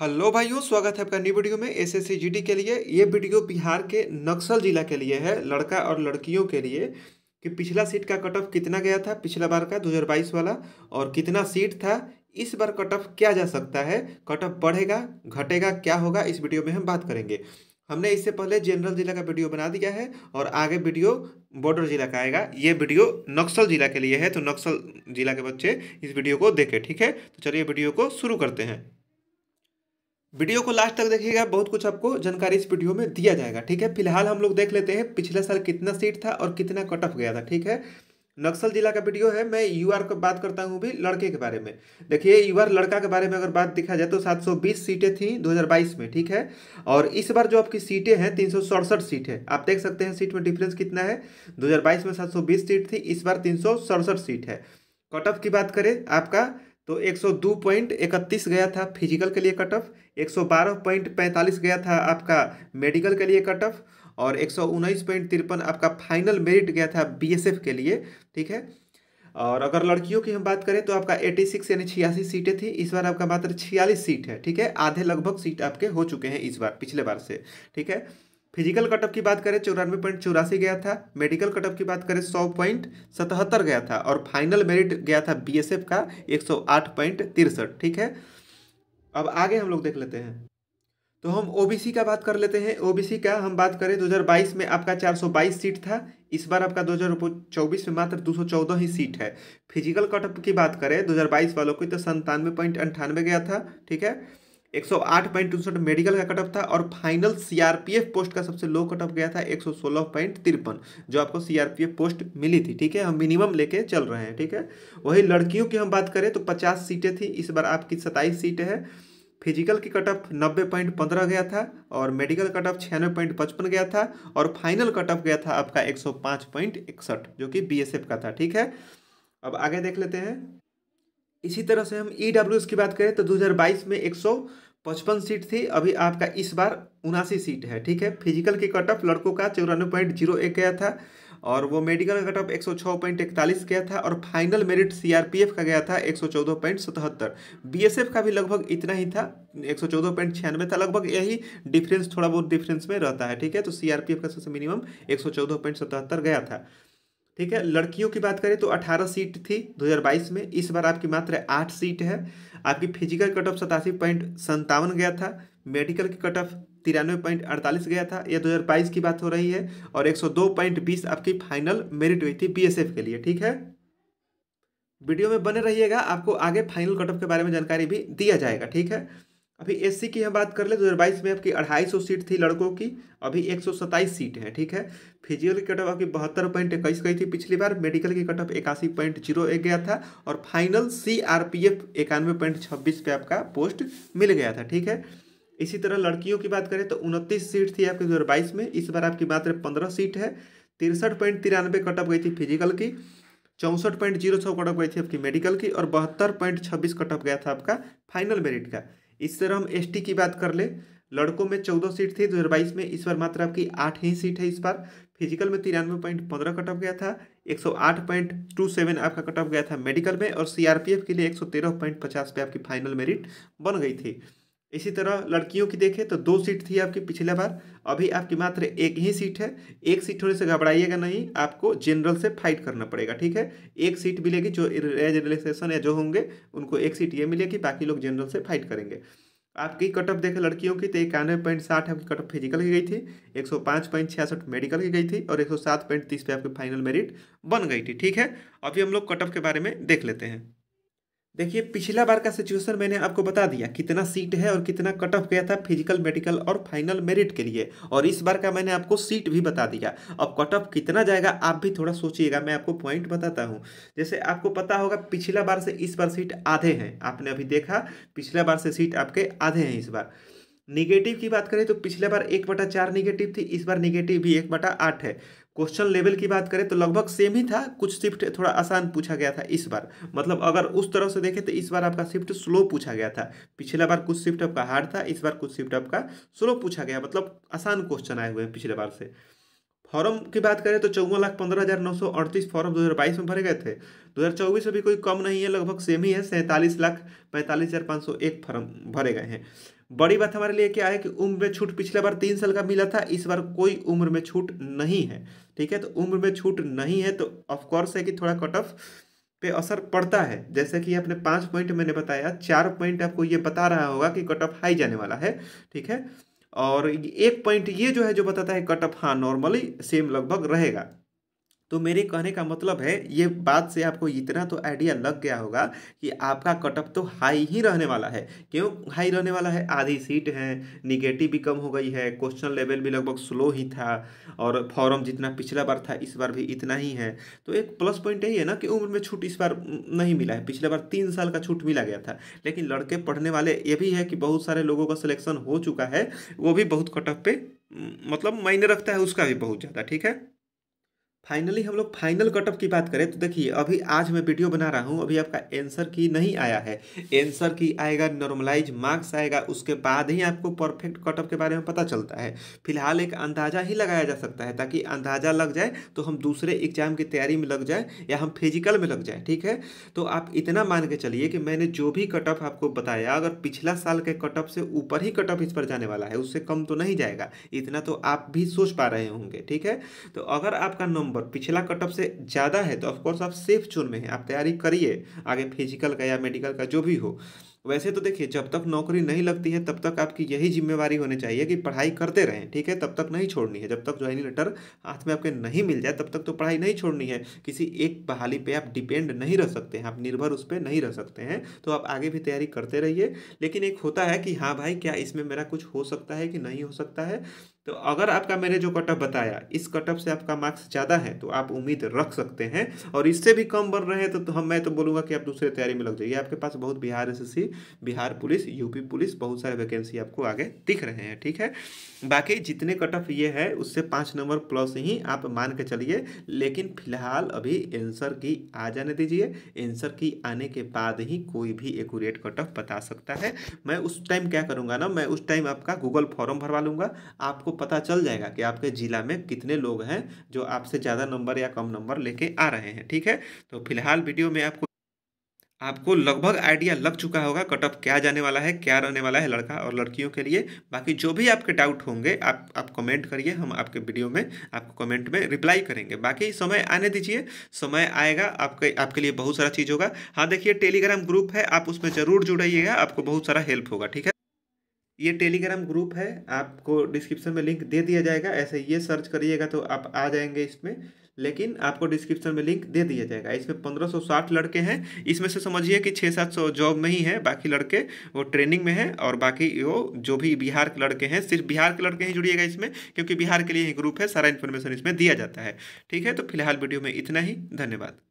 hello भाइयों स्वागत है आपका न्यू वीडियो में एस एस के लिए ये वीडियो बिहार के नक्सल जिला के लिए है लड़का और लड़कियों के लिए कि पिछला सीट का कट ऑफ कितना गया था पिछला बार का 2022 वाला और कितना सीट था इस बार कट ऑफ क्या जा सकता है कट ऑफ बढ़ेगा घटेगा क्या होगा इस वीडियो में हम बात करेंगे हमने इससे पहले जनरल जिला का वीडियो बना दिया है और आगे वीडियो बॉर्डर जिला का आएगा ये वीडियो नक्सल जिला के लिए है तो नक्सल जिला के बच्चे इस वीडियो को देखें ठीक है तो चलिए वीडियो को शुरू करते हैं वीडियो को लास्ट तक देखिएगा बहुत कुछ आपको जानकारी इस वीडियो में दिया जाएगा ठीक है फिलहाल हम लोग देख लेते हैं पिछले साल कितना सीट था और कितना कट ऑफ गया था ठीक है नक्सल जिला का वीडियो है मैं यू आर बात करता हूँ भी लड़के के बारे में देखिए यू आर लड़का के बारे में अगर बात देखा जाए तो 720 सीटें थी 2022 में ठीक है और इस बार जो आपकी सीटें हैं तीन सीट है आप देख सकते हैं सीट में डिफरेंस कितना है 2022 में 720 सीट थी इस बार तीन सीट है कट ऑफ की बात करें आपका तो 102.31 गया था फिजिकल के लिए कट ऑफ 112.45 गया था आपका मेडिकल के लिए कट ऑफ और एक आपका फाइनल मेरिट गया था बीएसएफ के लिए ठीक है और अगर लड़कियों की हम बात करें तो आपका 86 यानी छियासी सीटें थी इस बार आपका मात्र छियालीस सीट है ठीक है आधे लगभग सीट आपके हो चुके हैं इस बार पिछले बार से ठीक है फिजिकल कटअप की बात करें चौरानवे पॉइंट चौरासी गया था मेडिकल कटअप की बात करें सौ पॉइंट सतहत्तर गया था और फाइनल मेरिट गया था बीएसएफ का एक सौ आठ पॉइंट तिरसठ ठीक है अब आगे हम लोग देख लेते हैं तो हम ओबीसी का बात कर लेते हैं ओबीसी का हम बात करें 2022 में आपका 422 सीट था इस बार आपका 2024 में मात्र 214 ही सीट है फिजिकल कटअप की बात करें 2022 वालों की तो संतानवे पॉइंट अंठानवे गया था ठीक है 108.63 मेडिकल का कटअप था और फाइनल सीआरपीएफ पोस्ट का सबसे लो कटअप गया था एक जो आपको सीआरपीएफ पोस्ट मिली थी ठीक है हम मिनिमम लेके चल रहे हैं ठीक है वही लड़कियों की हम बात करें तो 50 सीटें थी इस बार आपकी 27 सीटें हैं फिजिकल की कटअप नब्बे पॉइंट पंद्रह गया था और मेडिकल कटअप छियानवे पॉइंट पचपन गया था और फाइनल कटअप गया था आपका एक सौ पाँच पॉइंट इकसठ जो कि एफ का था ठीक है अब आगे देख लेते हैं इसी तरह से हम ई e की बात करें तो 2022 में एक सौ पचपन सीट थी अभी आपका इस बार उनासी सीट है ठीक है फिजिकल के कट ऑफ लड़कों का चौरानवे पॉइंट जीरो एक गया था और वो मेडिकल का कट ऑफ एक सौ छः पॉइंट इकतालीस गया था और फाइनल मेरिट सीआरपीएफ का गया था एक सौ चौदह पॉइंट सतहत्तर बीएसएफ का भी लगभग इतना ही था एक सौ चौदह पॉइंट छियानवे था लगभग यही डिफरेंस थोड़ा बहुत डिफरेंस में रहता है ठीक है तो सीआरपीएफ का सबसे मिनिमम एक सौ चौदह पॉइंट सतहत्तर गया था ठीक है लड़कियों की बात करें तो 18 सीट थी 2022 में इस बार आपकी मात्र आठ सीट है आपकी फिजिकल कट ऑफ सतासी पॉइंट संतावन गया था मेडिकल की कट ऑफ तिरानवे पॉइंट अड़तालीस गया था यह 2022 की बात हो रही है और 102 पॉइंट बीस आपकी फाइनल मेरिट हुई थी बीएसएफ के लिए ठीक है वीडियो में बने रहिएगा आपको आगे फाइनल कट ऑफ के बारे में जानकारी भी दिया जाएगा ठीक है अभी एससी की हम बात कर ले दो हज़ार बाईस में आपकी अढ़ाई सौ सीट थी लड़कों की अभी एक सौ सत्ताईस सीट है ठीक है फिजिकल की कटअप आपकी बहत्तर पॉइंट इक्कीस गई थी पिछली बार मेडिकल की कटअप इक्यासी पॉइंट जीरो एक गया था और final C R P F इक्यानवे पॉइंट छब्बीस पे आपका पोस्ट मिल गया था ठीक है इसी तरह लड़कियों की बात करें तो उनतीस सीट थी आपकी दो हज़ार बाईस में इस बार आपकी मात्र पंद्रह सीट है तिरसठ पॉइंट तिरानवे कटअप गई थी फिजिकल की चौंसठ पॉइंट जीरो छः कटअप गई थी आपकी मेडिकल की और बहत्तर पॉइंट छब्बीस कटअप गया था आपका फाइनल मेरिट का इस तरह हम एसटी की बात कर ले लड़कों में चौदह सीट थी दो हज़ार बाईस में इस बार मात्र आपकी आठ ही सीट है इस बार फिजिकल में तिरानवे पॉइंट पंद्रह कट ऑफ गया था एक सौ आठ पॉइंट टू सेवन आपका कट ऑफ गया था मेडिकल में और सीआरपीएफ के लिए एक सौ तेरह पॉइंट पचास पे आपकी फाइनल मेरिट बन गई थी इसी तरह लड़कियों की देखें तो दो सीट थी आपकी पिछले बार अभी आपकी मात्र एक ही सीट है एक सीट होने से घबराइएगा नहीं आपको जनरल से फाइट करना पड़ेगा ठीक है एक सीट मिलेगी जो रिलैक्सेशन या जो होंगे उनको एक सीट ये मिलेगी बाकी लोग जनरल से फाइट करेंगे आपकी कट ऑफ देखें लड़कियों की तो इक्यानवे पॉइंट साठ आपकी कट ऑफ फिजिकल की गई थी एक सौ पाँच पॉइंट छियासठ मेडिकल की गई थी और एक सौ सात पॉइंट तीस पे आपकी फाइनल मेरिट बन गई थी ठीक है अभी हम लोग कट ऑफ के बारे में देख लेते हैं देखिए पिछला बार का सिचुएशन मैंने आपको बता दिया कितना सीट है और कितना कट ऑफ गया था फिजिकल मेडिकल और फाइनल मेरिट के लिए और इस बार का मैंने आपको सीट भी बता दिया अब कट ऑफ कितना जाएगा आप भी थोड़ा सोचिएगा मैं आपको पॉइंट बताता हूँ जैसे आपको पता होगा पिछला बार से इस बार सीट आधे हैं आपने अभी देखा पिछला बार से सीट आपके आधे हैं इस बार निगेटिव की बात करें तो पिछले बार एक बटा चार निगेटिव थी इस बार निगेटिव भी एक बटा आठ है क्वेश्चन लेवल की बात करें तो लगभग सेम ही था कुछ शिफ्ट थोड़ा आसान पूछा गया था इस बार मतलब अगर उस तरह से देखें तो इस बार आपका शिफ्ट स्लो पूछा गया था पिछला बार कुछ शिफ्ट आपका हार्ड था इस बार कुछ शिफ्ट आपका स्लो पूछा गया मतलब आसान क्वेश्चन आए हुए हैं पिछले बार से फॉर्म की बात करें तो चौवन लाख पंद्रह हज़ार नौ सौ अड़तीस फॉर्म दो हज़ार बाईस में भरे गए थे दो हज़ार चौबीस में भी कोई कम नहीं है लगभग सेम ही है सैंतालीस लाख पैंतालीस हज़ार पाँच सौ एक फॉर्म भरे गए हैं बड़ी बात हमारे लिए क्या है कि उम्र में छूट पिछले बार तीन साल का मिला था इस बार कोई उम्र में छूट नहीं है ठीक है तो उम्र में छूट नहीं है तो ऑफकोर्स है कि थोड़ा कट ऑफ पे असर पड़ता है जैसे कि आपने पाँच पॉइंट मैंने बताया चार पॉइंट आपको ये बता रहा होगा कि कट ऑफ हाई जाने वाला है ठीक है और एक पॉइंट ये जो है जो बताता है कट ऑफ हाँ नॉर्मली सेम लगभग रहेगा तो मेरे कहने का मतलब है ये बात से आपको इतना तो आइडिया लग गया होगा कि आपका कटअप तो हाई ही रहने वाला है क्यों हाई रहने वाला है आधी सीट है निगेटिव भी कम हो गई है क्वेश्चन लेवल भी लगभग स्लो ही था और फॉर्म जितना पिछला बार था इस बार भी इतना ही है तो एक प्लस पॉइंट यही है ना कि उम्र में छूट इस बार नहीं मिला है पिछले बार तीन साल का छूट मिला गया था लेकिन लड़के पढ़ने वाले ये भी है कि बहुत सारे लोगों का सिलेक्शन हो चुका है वो भी बहुत कटअप पे मतलब मायने रखता है उसका भी बहुत ज़्यादा ठीक है फाइनली हम लोग फाइनल कटअप की बात करें तो देखिए अभी आज मैं वीडियो बना रहा हूँ अभी आपका एंसर की नहीं आया है एंसर की आएगा नॉर्मलाइज मार्क्स आएगा उसके बाद ही आपको परफेक्ट कटअप के बारे में पता चलता है फिलहाल एक अंदाज़ा ही लगाया जा सकता है ताकि अंदाज़ा लग जाए तो हम दूसरे एग्जाम की तैयारी में लग जाए या हम फिजिकल में लग जाए ठीक है तो आप इतना मान के चलिए कि मैंने जो भी कटअप आपको बताया अगर पिछला साल के कटअप से ऊपर ही कटअप इस पर जाने वाला है उससे कम तो नहीं जाएगा इतना तो आप भी सोच पा रहे होंगे ठीक है तो अगर आपका नंबर नंबर पिछला कट ऑफ से ज़्यादा है तो ऑफकोर्स आप सेफ जोन में हैं आप तैयारी करिए आगे फिजिकल का या मेडिकल का जो भी हो वैसे तो देखिए जब तक नौकरी नहीं लगती है तब तक आपकी यही जिम्मेवारी होनी चाहिए कि पढ़ाई करते रहें ठीक है तब तक नहीं छोड़नी है जब तक ज्वाइनिंग लेटर हाथ में आपके नहीं मिल जाए तब तक तो पढ़ाई नहीं छोड़नी है किसी एक बहाली पे आप डिपेंड नहीं रह सकते हैं आप निर्भर उस पर नहीं रह सकते हैं तो आप आगे भी तैयारी करते रहिए लेकिन एक होता है कि हाँ भाई क्या इसमें मेरा कुछ हो सकता है कि नहीं हो सकता है तो अगर आपका मैंने जो कटअप बताया इस कटअप से आपका मार्क्स ज़्यादा है तो आप उम्मीद रख सकते हैं और इससे भी कम बन रहे हैं तो, तो हम मैं तो बोलूँगा कि आप दूसरे तैयारी में लग जाइए आपके पास बहुत Bihar S Bihar police UP police बहुत सारे वैकेंसी आपको आगे दिख रहे हैं ठीक है बाकी जितने कटअप ये है उससे पाँच नंबर प्लस ही आप मान के चलिए लेकिन फिलहाल अभी एंसर की आ जाने दीजिए एंसर की आने के बाद ही कोई भी एकूरेट कटअप बता सकता है मैं उस टाइम क्या करूँगा ना मैं उस टाइम आपका गूगल फॉर्म भरवा लूँगा आपको पता चल जाएगा कि आपके ज़िला में कितने लोग हैं जो आपसे ज़्यादा नंबर या कम नंबर लेके आ रहे हैं ठीक है तो फिलहाल वीडियो में आपको आपको लगभग आइडिया लग चुका होगा कट ऑफ क्या जाने वाला है क्या रहने वाला है लड़का और लड़कियों के लिए बाकी जो भी आपके डाउट होंगे आप आप कमेंट करिए हम आपके वीडियो में आपको कमेंट में रिप्लाई करेंगे बाकी समय आने दीजिए समय आएगा आपके आपके लिए बहुत सारा चीज़ होगा हाँ देखिए टेलीग्राम ग्रुप है आप उसमें ज़रूर जुड़ाइएगा आपको बहुत सारा हेल्प होगा ठीक है ये टेलीग्राम ग्रुप है आपको डिस्क्रिप्शन में लिंक दे दिया जाएगा ऐसे ये सर्च करिएगा तो आप आ जाएंगे इसमें लेकिन आपको डिस्क्रिप्शन में लिंक दे दिया जाएगा इसमें पंद्रह सौ साठ लड़के हैं इसमें से समझिए कि छः सात सौ जॉब में ही हैं बाकी लड़के वो ट्रेनिंग में हैं और बाकी वो जो भी बिहार के लड़के हैं सिर्फ बिहार के लड़के ही जुड़िएगा इसमें क्योंकि बिहार के लिए ही ग्रुप है सारा इन्फॉर्मेशन इसमें दिया जाता है ठीक है तो फिलहाल वीडियो में इतना ही धन्यवाद